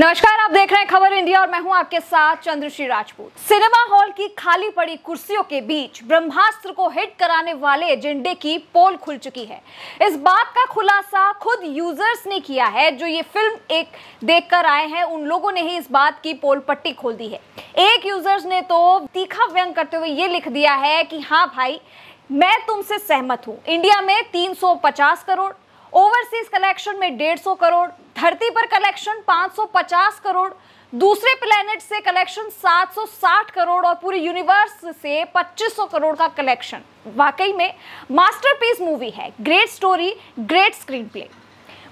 नमस्कार आप देख रहे हैं खबर इंडिया और मैं हूं आपके साथ चंद्रश्री राजपूत सिनेमा हॉल की खाली पड़ी कुर्सियों के बीच ब्रह्मास्त्र को हिट कराने वाले एजेंडे की पोल खुल चुकी है इस बात का खुलासा खुद यूजर्स ने किया है जो ये फिल्म एक देखकर आए हैं उन लोगों ने ही इस बात की पोल पट्टी खोल दी है एक यूजर्स ने तो तीखा व्यंग करते हुए ये लिख दिया है कि हाँ भाई मैं तुमसे सहमत हूँ इंडिया में 350 करोड़ ओवरसीज कलेक्शन में डेढ़ सौ करोड़ धरती पर कलेक्शन 550 करोड़ दूसरे प्लेनेट से कलेक्शन 760 करोड़ और पूरे यूनिवर्स से 2500 करोड़ का कलेक्शन वाकई में मास्टरपीस मूवी है great story great screenplay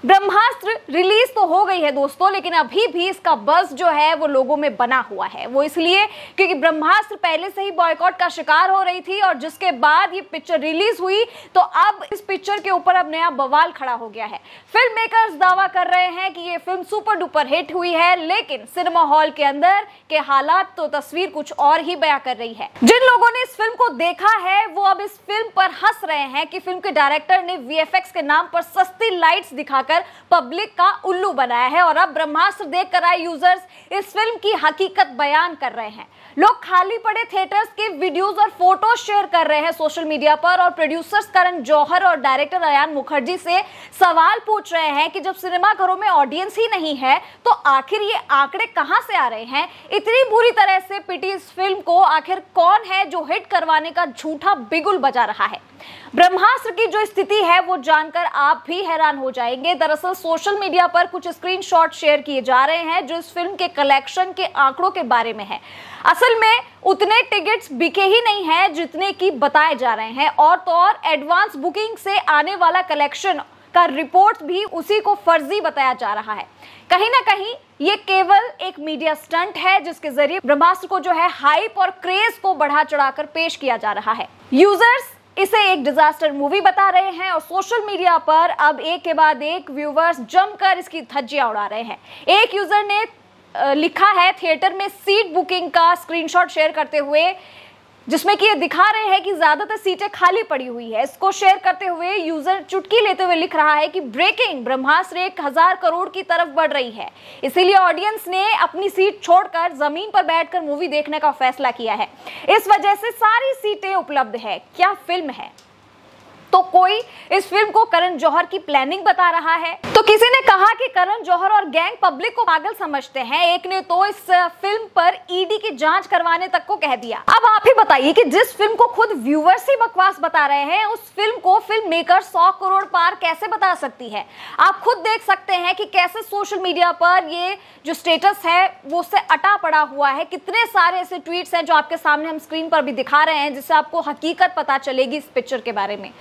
Brahmastra release तो हो गई है दोस्तों लेकिन अभी भी इसका बस जो है वो लोगों में बना हुआ है वो इसलिए क्योंकि ब्रह्मास्त्र पहले से ही बॉयकॉट का शिकार हो रही थी और जिसके बाद ये पिक्चर रिलीज हुई तो अब इस पिक्चर के ऊपर अब नया बवाल खड़ा हो गया है फिल्म मेकर्स दावा कर रहे हैं कि ये फिल्म सुपर डुपर हिट हुई है लेकिन सिनेमा हॉल के अंदर के हालात तो तस्वीर कुछ और ही बया कर रही है जिन लोगों ने इस फिल्म को देखा है वो अब इस फिल्म पर हंस रहे हैं कि फिल्म के डायरेक्टर ने वी के नाम पर सस्ती लाइट्स दिखाकर लेकर पब्लिक का उल्लू बनाया है और अब ब्रह्मास्त्र देख कर आए यूजर्स इस फिल्म की हकीकत बयान कर रहे हैं लोग खाली पड़े थिएटर्स के वीडियोस और फोटो शेयर कर रहे हैं सोशल मीडिया पर और प्रोड्यूसर्स करण जौहर और डायरेक्टर अयान मुखर्जी से सवाल पूछ रहे हैं कि जब सिनेमा घरों में ऑडियंस ही नहीं है तो आखिर ये आंकड़े कहां से आ रहे हैं इतनी बुरी तरह से पिटी इस फिल्म को आखिर कौन है जो हिट करवाने का झूठा बिगुल बजा रहा है ब्रह्मास्त्र की जो स्थिति है वो जानकर आप भी हैरान हो जाएंगे दरअसल सोशल मीडिया पर कुछ स्क्रीनशॉट शेयर किए जा रहे हैं जो इस फिल्म के कलेक्शन के आंकड़ों के बारे में है असल में उतने टिकट्स बिके ही नहीं हैं जितने की बताए जा रहे हैं और तो और एडवांस बुकिंग से आने वाला कलेक्शन का रिपोर्ट भी उसी को फर्जी बताया जा रहा है कहीं ना कहीं ये केवल एक मीडिया स्टंट है जिसके जरिए ब्रह्मास्त्र को जो है हाइप और क्रेज को बढ़ा चढ़ाकर पेश किया जा रहा है यूजर्स इसे एक डिजास्टर मूवी बता रहे हैं और सोशल मीडिया पर अब एक के बाद एक व्यूवर्स जमकर इसकी धज्जियां उड़ा रहे हैं एक यूजर ने लिखा है थिएटर में सीट बुकिंग का स्क्रीनशॉट शेयर करते हुए जिसमें कि ये दिखा रहे हैं कि ज्यादातर सीटें खाली पड़ी हुई है इसको शेयर करते हुए यूजर चुटकी लेते हुए लिख रहा है कि ब्रेकिंग ब्रह्मास्त्र एक हजार करोड़ की तरफ बढ़ रही है इसीलिए ऑडियंस ने अपनी सीट छोड़कर जमीन पर बैठकर मूवी देखने का फैसला किया है इस वजह से सारी सीटें उपलब्ध है क्या फिल्म है तो कोई इस फिल्म को करण जौहर की प्लानिंग बता रहा है तो किसी ने कहा करण जौहर और गैंग पब्लिक को पागल समझते हैं एक ने तो इस फिल्म पर ईडी की जांच करवाने तक को कह दिया अब आप ही बताइए कि जिस फिल्म को खुद व्यूवर्स ही बकवास बता रहे हैं उस फिल्म को फिल्म मेकर सौ करोड़ पार कैसे बता सकती है आप खुद देख सकते हैं कि कैसे सोशल मीडिया पर ये जो स्टेटस है वो उससे अटा पड़ा हुआ है कितने सारे ऐसे ट्वीट है जो आपके सामने हम स्क्रीन पर भी दिखा रहे हैं जिससे आपको हकीकत पता चलेगी इस पिक्चर के बारे में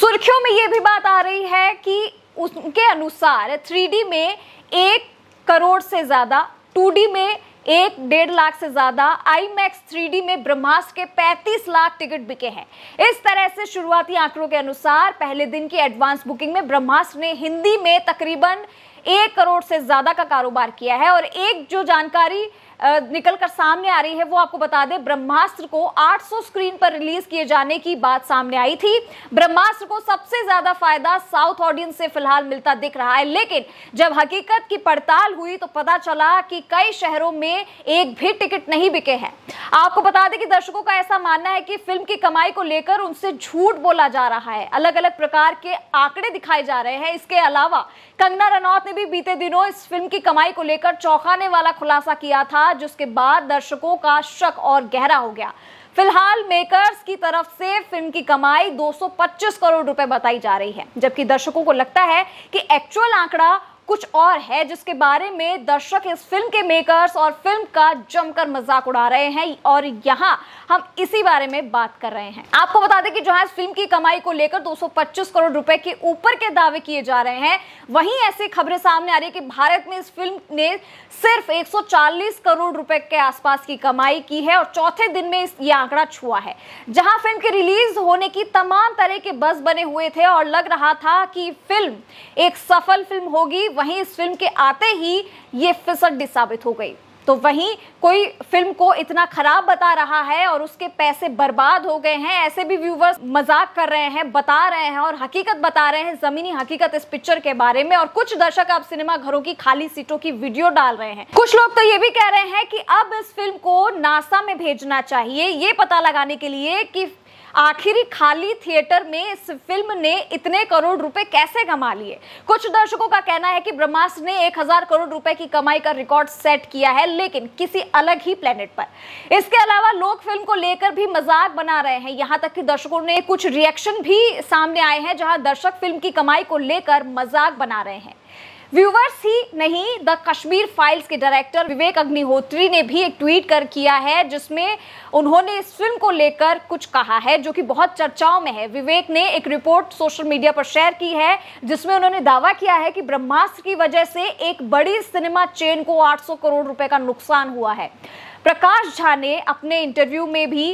सुर्खियों में ये भी बात आ रही है कि उनके अनुसार थ्री में एक करोड़ से ज़्यादा टू में एक डेढ़ लाख से ज्यादा आई मैक्स थ्री में ब्रह्मास्त्र के 35 लाख टिकट बिके हैं इस तरह से शुरुआती आंकड़ों के अनुसार पहले दिन की एडवांस बुकिंग में ब्रह्मास्त्र ने हिंदी में तकरीबन एक करोड़ से ज्यादा का कारोबार किया है और एक जो जानकारी निकल कर सामने आ रही है वो आपको बता दें ब्रह्मास्त्र को 800 स्क्रीन पर रिलीज किए जाने की बात सामने आई थी ब्रह्मास्त्र को सबसे ज्यादा फायदा साउथ ऑडियंस से फिलहाल मिलता दिख रहा है लेकिन जब हकीकत की पड़ताल हुई तो पता चला कि कई शहरों में एक भी टिकट नहीं बिके हैं आपको बता दें कि दर्शकों का ऐसा मानना है कि फिल्म की कमाई को लेकर उनसे झूठ बोला जा रहा है अलग अलग प्रकार के आंकड़े दिखाए जा रहे हैं इसके अलावा कंगना रनौत ने भी बीते दिनों इस फिल्म की कमाई को लेकर चौंकाने वाला खुलासा किया था था जिसके बाद दर्शकों का शक और गहरा हो गया फिलहाल मेकर्स की तरफ से फिल्म की कमाई 225 करोड़ रुपए बताई जा रही है जबकि दर्शकों को लगता है कि एक्चुअल आंकड़ा कुछ और है जिसके बारे में दर्शक इस फिल्म के मेकर्स और फिल्म का जमकर मजाक उड़ा रहे हैं और यहाँ हम इसी बारे में बात कर रहे हैं आपको बता दें कि जहां इस फिल्म की कमाई को लेकर 225 करोड़ रुपए के ऊपर के दावे किए जा रहे हैं वहीं ऐसी खबरें सामने आ रही है कि भारत में इस फिल्म ने सिर्फ 140 करोड़ रुपए के आसपास की कमाई की है और चौथे दिन में ये आंकड़ा छुआ है जहां फिल्म के रिलीज होने की तमाम तरह के बस बने हुए थे और लग रहा था कि फिल्म एक सफल फिल्म होगी वहीं इस फिल्म के आते ही ये फिसड्डी साबित हो गई तो वहीं कोई फिल्म को इतना खराब बता रहा है और उसके पैसे बर्बाद हो गए हैं ऐसे भी व्यूवर्स मजाक कर रहे हैं बता रहे हैं और हकीकत बता रहे हैं जमीनी हकीकत इस पिक्चर के बारे में और कुछ दर्शक अब सिनेमा घरों की खाली सीटों की वीडियो डाल रहे हैं कुछ लोग तो ये भी कह रहे हैं कि अब इस फिल्म को नासा में भेजना चाहिए ये पता लगाने के लिए कि आखिरी खाली थिएटर में इस फिल्म ने इतने करोड़ रुपए कैसे कमा लिए कुछ दर्शकों का कहना है कि ब्रह्मास्त्र ने एक हजार करोड़ रुपए की कमाई का रिकॉर्ड सेट किया है लेकिन किसी अलग ही प्लेनेट पर इसके अलावा लोग फिल्म को लेकर भी मजाक बना रहे हैं यहां तक कि दर्शकों ने कुछ रिएक्शन भी सामने आए हैं जहां दर्शक फिल्म की कमाई को लेकर मजाक बना रहे हैं व्यूवर्स ही नहीं द कश्मीर फाइल्स के डायरेक्टर विवेक अग्निहोत्री ने भी एक ट्वीट कर किया है जिसमें उन्होंने इस फिल्म को लेकर कुछ कहा है जो कि बहुत चर्चाओं में है विवेक ने एक रिपोर्ट सोशल मीडिया पर शेयर की है जिसमें उन्होंने दावा किया है कि ब्रह्मास्त्र की वजह से एक बड़ी सिनेमा चेन को 800 करोड़ रुपए का नुकसान हुआ है प्रकाश झा ने अपने इंटरव्यू में भी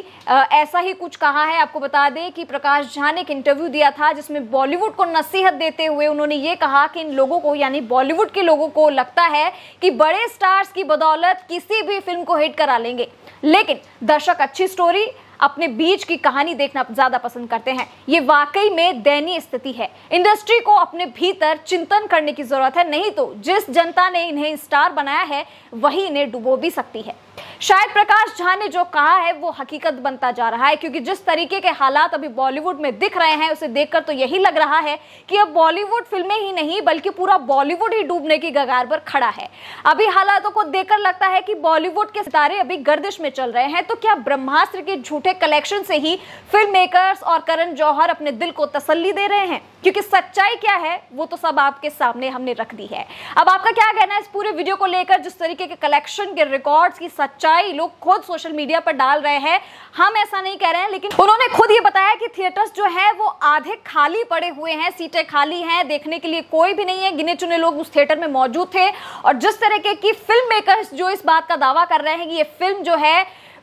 ऐसा ही कुछ कहा है आपको बता दें कि प्रकाश झा ने एक इंटरव्यू दिया था जिसमें बॉलीवुड को नसीहत देते हुए उन्होंने ये कहा कि इन लोगों को यानी बॉलीवुड के लोगों को लगता है कि बड़े स्टार्स की बदौलत किसी भी फिल्म को हिट करा लेंगे लेकिन दर्शक अच्छी स्टोरी अपने बीच की कहानी देखना ज्यादा पसंद करते हैं ये वाकई में दयनीय स्थिति है इंडस्ट्री को अपने भीतर चिंतन करने की जरूरत है नहीं तो जिस जनता ने इन्हें स्टार बनाया है वही इन्हें डुबो भी सकती है शायद प्रकाश झा ने जो कहा है वो हकीकत बनता जा रहा है क्योंकि जिस तरीके के हालात अभी बॉलीवुड में दिख रहे हैं उसे देखकर तो यही लग रहा है कि अब बॉलीवुड फिल्में ही नहीं बल्कि पूरा बॉलीवुड ही डूबने की गगार पर खड़ा है अभी हालातों को देखकर लगता है कि बॉलीवुड के सितारे अभी गर्दिश में चल रहे हैं तो क्या ब्रह्मास्त्र के झूठे कलेक्शन से ही फिल्म मेकर्स और करण जौहर अपने दिल को तसली दे रहे हैं क्योंकि सच्चाई क्या है वो तो सब आपके सामने हमने रख दी है अब आपका क्या कहना है इस पूरे वीडियो को लेकर जिस तरीके के कलेक्शन के रिकॉर्ड्स की सच्चाई लोग खुद सोशल मीडिया पर डाल रहे हैं हम ऐसा नहीं कह रहे हैं लेकिन उन्होंने खुद ये बताया कि थिएटर्स जो है वो आधे खाली पड़े हुए हैं सीटें खाली हैं देखने के लिए कोई भी नहीं है गिने चुने लोग उस थिएटर में मौजूद थे और जिस तरीके की फिल्म मेकर्स जो इस बात का दावा कर रहे हैं कि ये फिल्म जो है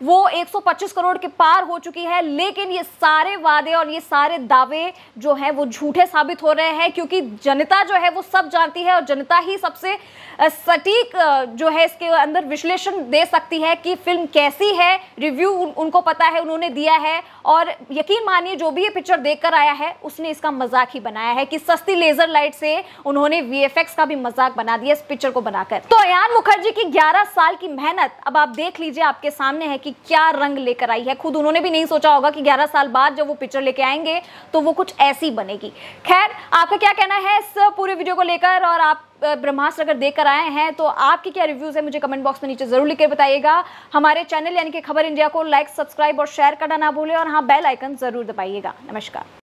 वो 125 करोड़ के पार हो चुकी है लेकिन ये सारे वादे और ये सारे दावे जो हैं वो झूठे साबित हो रहे हैं क्योंकि जनता जो है वो सब जानती है और जनता ही सबसे सटीक जो है इसके अंदर विश्लेषण दे सकती है कि फिल्म कैसी है रिव्यू उन, उनको पता है उन्होंने दिया है और यकीन मानिए जो भी ये पिक्चर देख आया है उसने इसका मजाक ही बनाया है कि सस्ती लेजर लाइट से उन्होंने वी का भी मजाक बना दिया इस पिक्चर को बनाकर तो अयान मुखर्जी की ग्यारह साल की मेहनत अब आप देख लीजिए आपके सामने है कि कि क्या रंग लेकर आई है खुद उन्होंने भी नहीं सोचा होगा कि 11 साल बाद जब वो पिक्चर लेके आएंगे तो वो कुछ ऐसी बनेगी खैर आपका क्या कहना है इस पूरे वीडियो को लेकर और आप ब्रह्मास्त्र अगर देख कर आए हैं तो आपके क्या रिव्यूज है मुझे कमेंट बॉक्स में नीचे जरूर लिखकर बताइएगा हमारे चैनल यानी कि खबर इंडिया को लाइक सब्सक्राइब और शेयर करना ना भूलें और हाँ बेल आइकन जरूर दबाइएगा नमस्कार